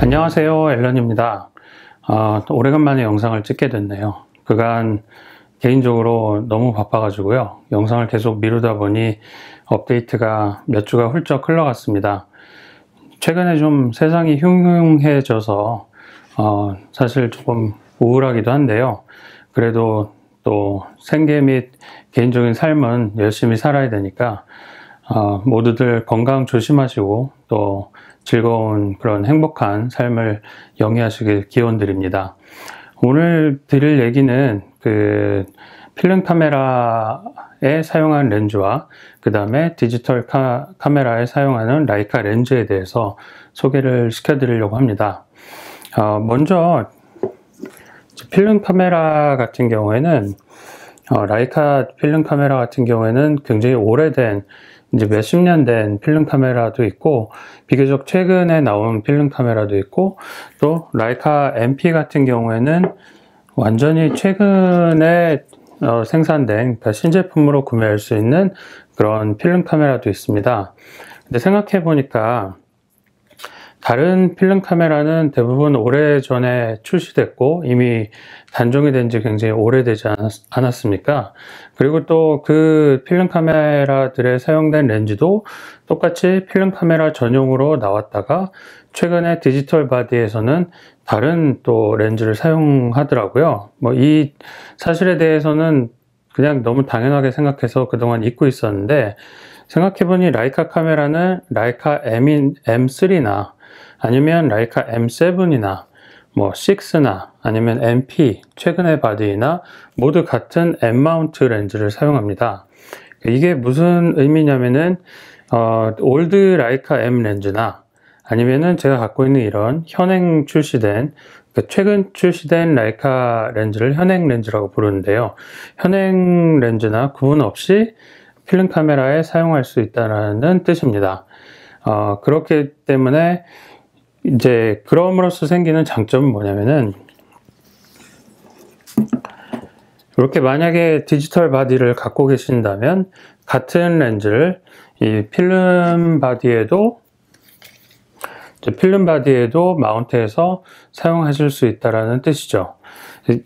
안녕하세요 앨런입니다 어, 오래간만에 영상을 찍게 됐네요 그간 개인적으로 너무 바빠 가지고요 영상을 계속 미루다 보니 업데이트가 몇 주가 훌쩍 흘러갔습니다 최근에 좀 세상이 흉흉해져서 어, 사실 조금 우울하기도 한데요 그래도 또 생계 및 개인적인 삶은 열심히 살아야 되니까 어, 모두들 건강 조심하시고 또 즐거운 그런 행복한 삶을 영위하시길 기원드립니다. 오늘 드릴 얘기는 그 필름 카메라에 사용한 렌즈와 그 다음에 디지털 카, 메라에 사용하는 라이카 렌즈에 대해서 소개를 시켜드리려고 합니다. 어, 먼저 필름 카메라 같은 경우에는 어, 라이카 필름 카메라 같은 경우에는 굉장히 오래된 이제 몇십 년 된 필름 카메라도 있고 비교적 최근에 나온 필름 카메라도 있고 또 라이카 MP 같은 경우에는 완전히 최근에 어, 생산된 그러니까 신제품으로 구매할 수 있는 그런 필름 카메라도 있습니다. 근데 생각해 보니까 다른 필름 카메라는 대부분 오래전에 출시됐고 이미 단종이 된 지 굉장히 오래되지 않았, 습니까 그리고 또 그 필름 카메라들에 사용된 렌즈도 똑같이 필름 카메라 전용으로 나왔다가 최근에 디지털 바디에서는 다른 또 렌즈를 사용하더라고요. 뭐 이 사실에 대해서는 그냥 너무 당연하게 생각해서 그동안 잊고 있었는데 생각해보니 라이카 카메라는 라이카 m 3나 아니면 라이카 M7이나 뭐 6나 아니면 MP 최근의 바디나 모두 같은 M 마운트 렌즈를 사용합니다. 이게 무슨 의미냐면은 어, 올드 라이카 M 렌즈나 아니면은 제가 갖고 있는 이런 현행 출시된 그 최근 출시된 라이카 렌즈를 현행 렌즈라고 부르는데요. 현행 렌즈나 구분 없이 필름 카메라에 사용할 수 있다는 뜻입니다. 어, 그렇기 때문에 이제 그럼으로써 생기는 장점은 뭐냐면은 이렇게 만약에 디지털 바디를 갖고 계신다면 같은 렌즈를 이 필름 바디에도 필름 바디에도 마운트해서 사용하실 수 있다라는 뜻이죠.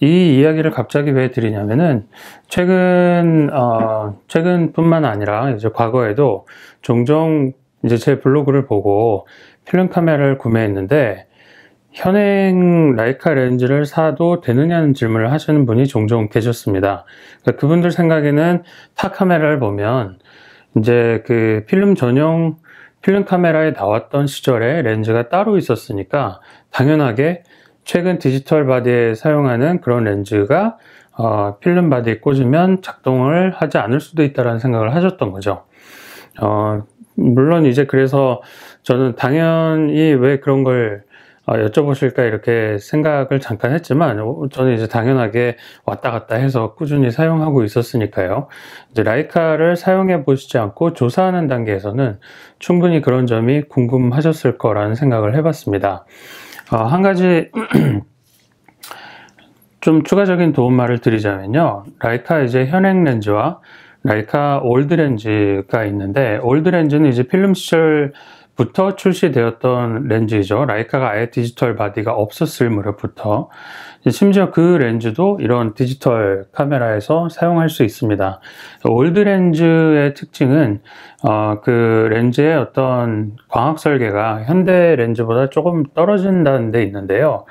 이 이야기를 갑자기 왜 드리냐면은 최근 어, 최근뿐만 아니라 이제 과거에도 종종 이제 제 블로그를 보고 필름 카메라를 구매했는데 현행 라이카 렌즈를 사도 되느냐는 질문을 하시는 분이 종종 계셨습니다. 그러니까 그분들 생각에는 타 카메라를 보면 이제 그 필름 전용 필름 카메라에 나왔던 시절에 렌즈가 따로 있었으니까 당연하게 최근 디지털 바디에 사용하는 그런 렌즈가 어, 필름 바디에 꽂으면 작동을 하지 않을 수도 있다는 생각을 하셨던 거죠. 어, 물론 이제 그래서 저는 당연히 왜 그런 걸 어, 여쭤보실까 이렇게 생각을 잠깐 했지만 어, 저는 이제 당연하게 왔다 갔다 해서 꾸준히 사용하고 있었으니까요. 이제 라이카를 사용해 보시지 않고 조사하는 단계에서는 충분히 그런 점이 궁금하셨을 거라는 생각을 해봤습니다. 어, 한 가지 좀 추가적인 도움말을 드리자면요. 라이카 이제 현행 렌즈와 라이카 올드 렌즈가 있는데 올드 렌즈는 이제 필름 시절 부터 출시되었던 렌즈이죠. 라이카가 아예 디지털 바디가 없었을 무렵부터 심지어 그 렌즈도 이런 디지털 카메라에서 사용할 수 있습니다. 올드 렌즈의 특징은 어, 그 렌즈의 어떤 광학 설계가 현대 렌즈보다 조금 떨어진다는 데 있는데요.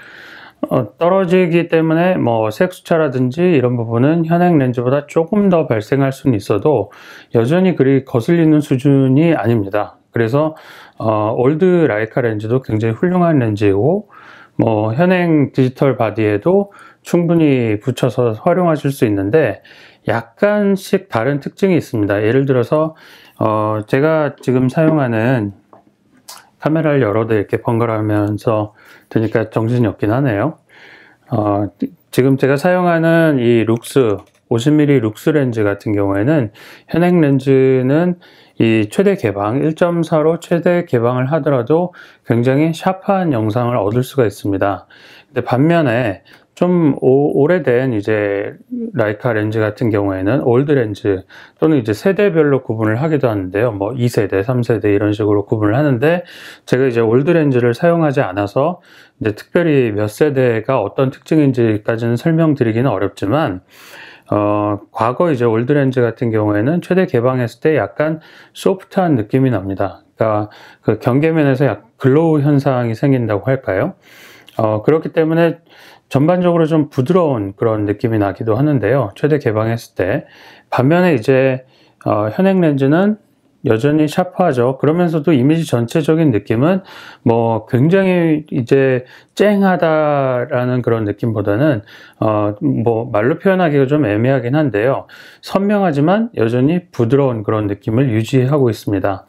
어, 떨어지기 때문에 뭐 색수차라든지 이런 부분은 현행 렌즈보다 조금 더 발생할 수는 있어도 여전히 그리 거슬리는 수준이 아닙니다. 그래서 어, 올드 라이카 렌즈도 굉장히 훌륭한 렌즈이고 뭐 현행 디지털 바디에도 충분히 붙여서 활용하실 수 있는데 약간씩 다른 특징이 있습니다. 예를 들어서 어 제가 지금 사용하는 카메라를 여러 대 이렇게 번갈아 하면서 드니까 정신이 없긴 하네요. 어 지금 제가 사용하는 이 룩스 50mm 룩스 렌즈 같은 경우에는 현행 렌즈는 이 최대 개방 1.4로 최대 개방을 하더라도 굉장히 샤프한 영상을 얻을 수가 있습니다. 근데 반면에 좀 오, 오래된 이제 라이카 렌즈 같은 경우에는 올드 렌즈 또는 이제 세대별로 구분을 하기도 하는데요. 뭐 2세대, 3세대 이런 식으로 구분을 하는데 제가 이제 올드 렌즈를 사용하지 않아서 이제 특별히 몇 세대가 어떤 특징인지까지는 설명드리기는 어렵지만 어, 과거 이제 올드렌즈 같은 경우에는 최대 개방했을 때 약간 소프트한 느낌이 납니다. 그러니까 그 경계면에서 약 글로우 현상이 생긴다고 할까요? 어, 그렇기 때문에 전반적으로 좀 부드러운 그런 느낌이 나기도 하는데요. 최대 개방했을 때. 반면에 이제 어, 현행 렌즈는 여전히 샤프하죠. 그러면서도 이미지 전체적인 느낌은 뭐 굉장히 이제 쨍하다라는 그런 느낌보다는 어 뭐 말로 표현하기가 좀 애매하긴 한데요. 선명하지만 여전히 부드러운 그런 느낌을 유지하고 있습니다.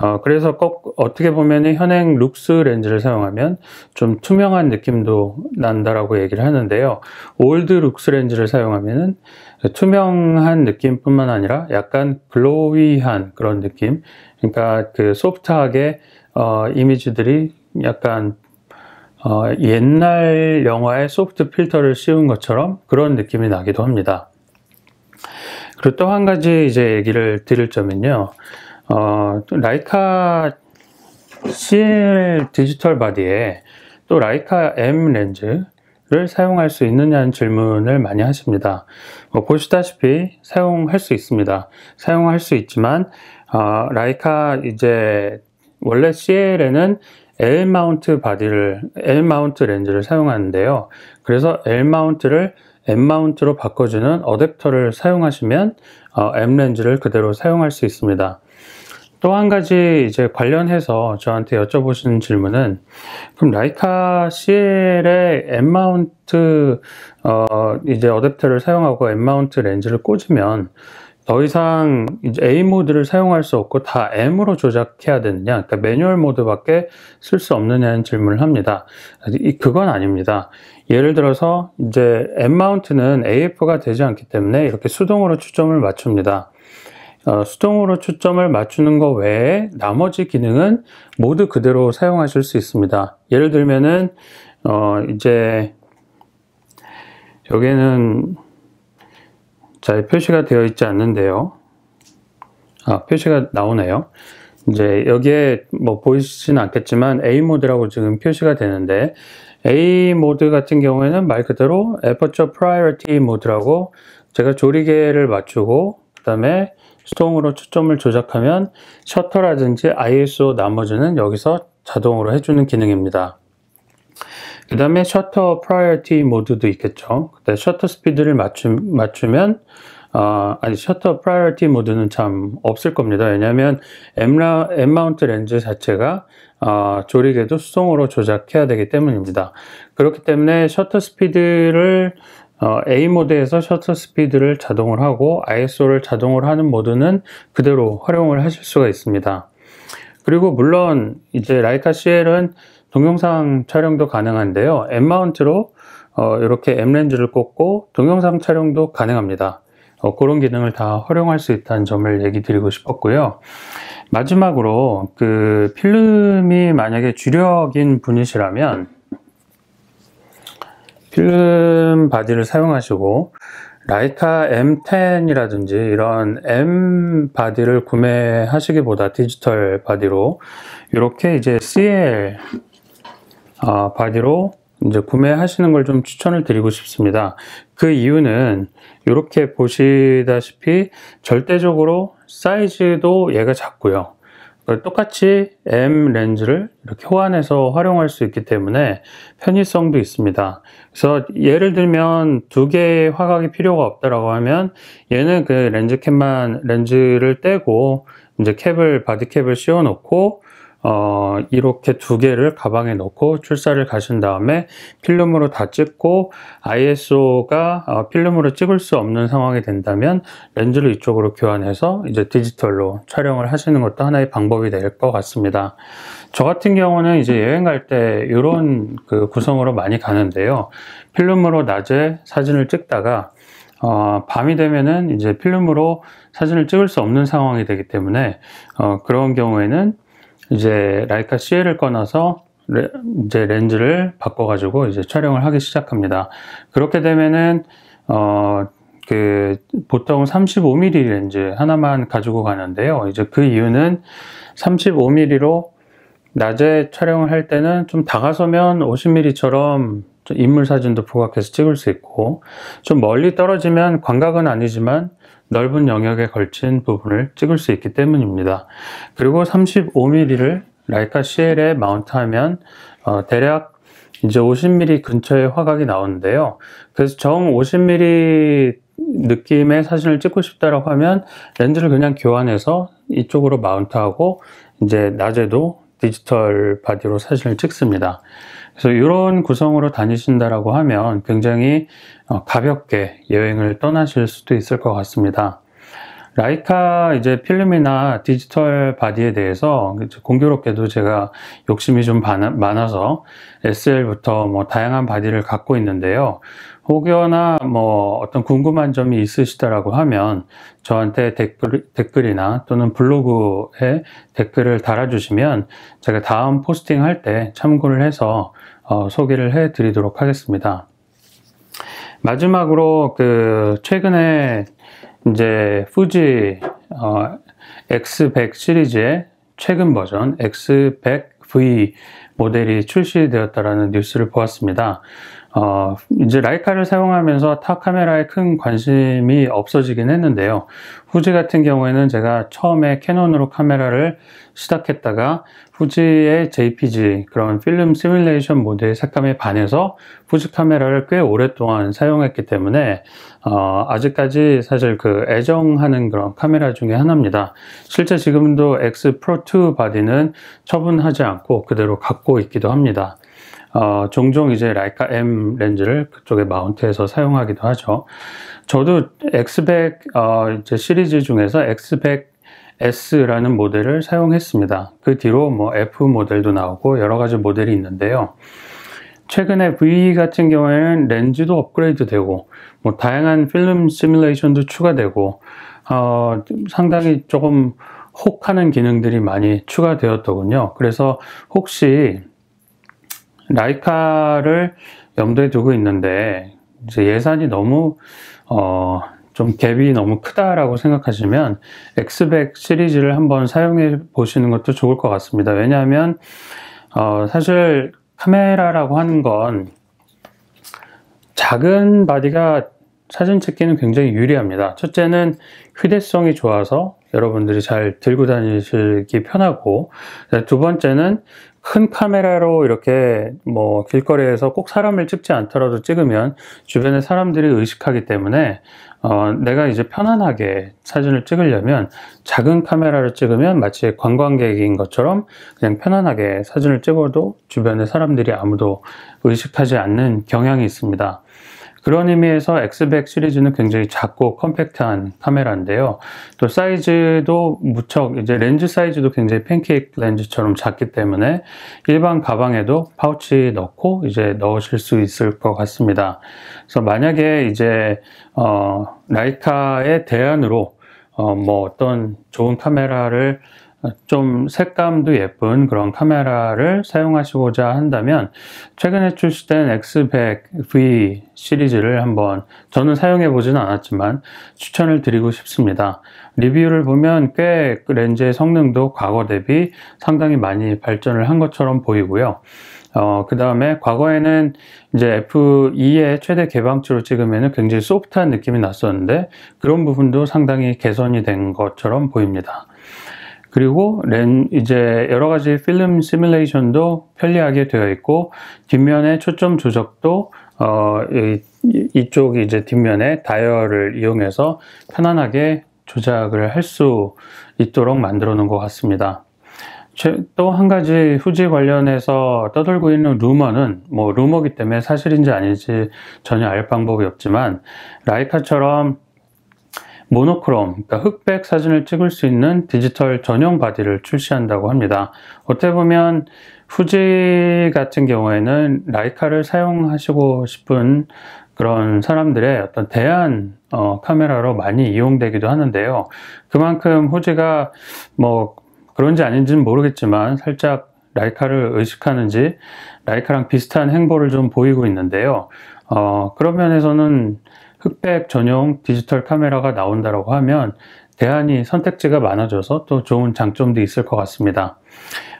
어, 그래서 꼭 어떻게 보면 현행 룩스 렌즈를 사용하면 좀 투명한 느낌도 난다라고 얘기를 하는데요. 올드 룩스 렌즈를 사용하면 투명한 느낌뿐만 아니라 약간 글로위한 그런 느낌 그러니까 그 소프트하게 어, 이미지들이 약간 어, 옛날 영화의 소프트 필터를 씌운 것처럼 그런 느낌이 나기도 합니다. 그리고 또 한 가지 이제 얘기를 드릴 점은요. 어, 라이카 CL 디지털 바디에 또 라이카 M 렌즈를 사용할 수 있느냐는 질문을 많이 하십니다. 뭐 보시다시피 사용할 수 있습니다. 사용할 수 있지만 어, 라이카 이제 원래 CL에는 L 마운트 바디를 L 마운트 렌즈를 사용하는데요. 그래서 L 마운트를 M 마운트로 바꿔주는 어댑터를 사용하시면 어, M 렌즈를 그대로 사용할 수 있습니다. 또한 가지 이제 관련해서 저한테 여쭤보신 질문은 그럼 라이카 CL의 M 마운트 어 이제 어댑터를 사용하고 M 마운트 렌즈를 꽂으면 더 이상 이제 A 모드를 사용할 수 없고 다 M으로 조작해야 되느냐, 그러니까 매뉴얼 모드밖에 쓸 수 없느냐는 질문을 합니다. 그건 아닙니다. 예를 들어서 이제 M 마운트는 AF가 되지 않기 때문에 이렇게 수동으로 초점을 맞춥니다. 어, 수동으로 초점을 맞추는 것 외에 나머지 기능은 모두 그대로 사용하실 수 있습니다. 예를 들면은 어 이제 여기는 에잘 표시가 되어 있지 않는데요. 아 표시가 나오네요. 이제 여기에 뭐 보이시진 않겠지만 A 모드라고 지금 표시가 되는데 A 모드 같은 경우에는 말 그대로 Aperture Priority 모드라고 제가 조리개를 맞추고 그 다음에 수동으로 초점을 조작하면 셔터라든지 ISO 나머지는 여기서 자동으로 해주는 기능입니다. 그 다음에 셔터 프라이어티 모드도 있겠죠. 그때 셔터 스피드를 맞추, 맞추면 어, 아니 셔터 프라이어티 모드는 참 없을 겁니다. 왜냐하면 엠마운트 렌즈 자체가 어, 아, 조리개도 수동으로 조작해야 되기 때문입니다. 그렇기 때문에 셔터 스피드를 어, A 모드에서 셔터 스피드를 자동을 하고 ISO를 자동을 하는 모드는 그대로 활용을 하실 수가 있습니다. 그리고 물론 이제 라이카 CL은 동영상 촬영도 가능한데요. M 마운트로 어, 이렇게 M 렌즈를 꽂고 동영상 촬영도 가능합니다. 어, 그런 기능을 다 활용할 수 있다는 점을 얘기 드리고 싶었고요. 마지막으로 그 필름이 만약에 주력인 분이시라면 필름 바디를 사용하시고 라이카 M10이라든지 이런 M 바디를 구매하시기보다 디지털 바디로 이렇게 이제 CL 어, 바디로 이제 구매하시는 걸 좀 추천을 드리고 싶습니다. 그 이유는 이렇게 보시다시피 절대적으로 사이즈도 얘가 작고요. 똑같이 M 렌즈를 이렇게 호환해서 활용할 수 있기 때문에 편의성도 있습니다. 그래서 예를 들면 두 개의 화각이 필요가 없다라고 하면 얘는 그 렌즈 캡만 렌즈를 떼고 이제 캡을 바디 캡을 씌워 놓고 어, 이렇게 두 개를 가방에 넣고 출사를 가신 다음에 필름으로 다 찍고 ISO가 어, 필름으로 찍을 수 없는 상황이 된다면 렌즈를 이쪽으로 교환해서 이제 디지털로 촬영을 하시는 것도 하나의 방법이 될 것 같습니다. 저 같은 경우는 이제 여행 갈 때 이런 그 구성으로 많이 가는데요. 필름으로 낮에 사진을 찍다가 어, 밤이 되면은 이제 필름으로 사진을 찍을 수 없는 상황이 되기 때문에 어, 그런 경우에는 이제 라이카 CL을 꺼놔서 레, 이제 렌즈를 바꿔가지고 이제 촬영을 하기 시작합니다. 그렇게 되면은 어, 그 보통 35mm 렌즈 하나만 가지고 가는데요. 이제 그 이유는 35mm로 낮에 촬영을 할 때는 좀 다가서면 50mm처럼 인물 사진도 부각해서 찍을 수 있고 좀 멀리 떨어지면 광각은 아니지만 넓은 영역에 걸친 부분을 찍을 수 있기 때문입니다. 그리고 35mm를 라이카 CL에 마운트하면 어, 대략 이제 50mm 근처에 화각이 나오는데요. 그래서 정 50mm 느낌의 사진을 찍고 싶다라고 하면 렌즈를 그냥 교환해서 이쪽으로 마운트하고 이제 낮에도 디지털 바디로 사진을 찍습니다. 그래서 이런 구성으로 다니신다라고 하면 굉장히 어, 가볍게 여행을 떠나실 수도 있을 것 같습니다. 라이카 이제 필름이나 디지털 바디에 대해서 공교롭게도 제가 욕심이 좀 많아서 SL부터 뭐 다양한 바디를 갖고 있는데요. 혹여나 뭐 어떤 궁금한 점이 있으시다라고 하면 저한테 댓글, 댓글이나 또는 블로그에 댓글을 달아주시면 제가 다음 포스팅 할 때 참고를 해서 어, 소개를 해 드리도록 하겠습니다. 마지막으로 그 최근에 이제 f u 어, X100 시리즈의 최근 버전 X100V 모델이 출시되었다라는 뉴스를 보았습니다. 어, 이제 라이카를 사용하면서 타 카메라에 큰 관심이 없어지긴 했는데요. 후지 같은 경우에는 제가 처음에 캐논으로 카메라를 시작했다가 후지의 JPG, 그런 필름 시뮬레이션 모드의 색감에 반해서 후지 카메라를 꽤 오랫동안 사용했기 때문에 어, 아직까지 사실 그 애정하는 그런 카메라 중에 하나입니다. 실제 지금도 X Pro 2 바디는 처분하지 않고 그대로 갖고 있기도 합니다. 어, 종종 이제 라이카 M 렌즈를 그쪽에 마운트해서 사용하기도 하죠. 저도 X100 어, 이제 시리즈 중에서 X100 S라는 모델을 사용했습니다. 그 뒤로 뭐 F 모델도 나오고 여러 가지 모델이 있는데요. 최근에 V 같은 경우에는 렌즈도 업그레이드 되고 뭐 다양한 필름 시뮬레이션도 추가되고 어, 상당히 조금 혹하는 기능들이 많이 추가되었더군요. 그래서 혹시 라이카를 염두에 두고 있는데 예산이 너무 어, 좀 갭이 너무 크다라고 생각하시면 X100 시리즈를 한번 사용해 보시는 것도 좋을 것 같습니다. 왜냐하면 어, 사실 카메라라고 하는 건 작은 바디가 사진 찍기는 굉장히 유리합니다. 첫째는 휴대성이 좋아서 여러분들이 잘 들고 다니시기 편하고 두 번째는 큰 카메라로 이렇게 뭐 길거리에서 꼭 사람을 찍지 않더라도 찍으면 주변에 사람들이 의식하기 때문에 어 내가 이제 편안하게 사진을 찍으려면 작은 카메라를 찍으면 마치 관광객인 것처럼 그냥 편안하게 사진을 찍어도 주변에 사람들이 아무도 의식하지 않는 경향이 있습니다. 그런 의미에서 X100 시리즈는 굉장히 작고 컴팩트한 카메라인데요. 또 사이즈도 무척 이제 렌즈 사이즈도 굉장히 팬케이크 렌즈처럼 작기 때문에 일반 가방에도 파우치 넣고 이제 넣으실 수 있을 것 같습니다. 그래서 만약에 이제 어, 라이카의 대안으로 어, 뭐 어떤 좋은 카메라를 좀 색감도 예쁜 그런 카메라를 사용하시고자 한다면 최근에 출시된 X100V 시리즈를 한번 저는 사용해 보진 않았지만 추천을 드리고 싶습니다. 리뷰를 보면 꽤 렌즈의 성능도 과거 대비 상당히 많이 발전을 한 것처럼 보이고요. 어, 그 다음에 과거에는 이제 F2의 최대 개방치로 찍으면 굉장히 소프트한 느낌이 났었는데 그런 부분도 상당히 개선이 된 것처럼 보입니다. 그리고 렌 이제 여러 가지 필름 시뮬레이션도 편리하게 되어 있고 뒷면의 초점 조작도 어, 이쪽 이제 뒷면에 다이얼을 이용해서 편안하게 조작을 할 수 있도록 만들어 놓은 것 같습니다. 또 한 가지 후지 관련해서 떠돌고 있는 루머는 뭐 루머기 때문에 사실인지 아닌지 전혀 알 방법이 없지만 라이카처럼 모노크롬, 그러니까 흑백 사진을 찍을 수 있는 디지털 전용 바디를 출시한다고 합니다. 어떻게 보면 후지 같은 경우에는 라이카를 사용하시고 싶은 그런 사람들의 어떤 대안 어, 카메라로 많이 이용되기도 하는데요. 그만큼 후지가 뭐 그런지 아닌지는 모르겠지만 살짝 라이카를 의식하는지 라이카랑 비슷한 행보를 좀 보이고 있는데요. 어, 그런 면에서는 흑백 전용 디지털 카메라가 나온다고 하면 대안이 선택지가 많아져서 또 좋은 장점도 있을 것 같습니다.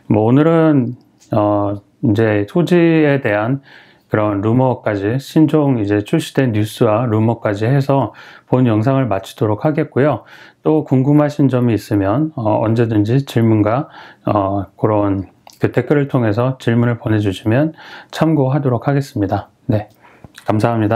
뭐 오늘은 어 이제 토지에 대한 그런 루머까지 신종 이제 출시된 뉴스와 루머까지 해서 본 영상을 마치도록 하겠고요. 또 궁금하신 점이 있으면 어 언제든지 질문과 어 그런 그 댓글을 통해서 질문을 보내주시면 참고하도록 하겠습니다. 네, 감사합니다.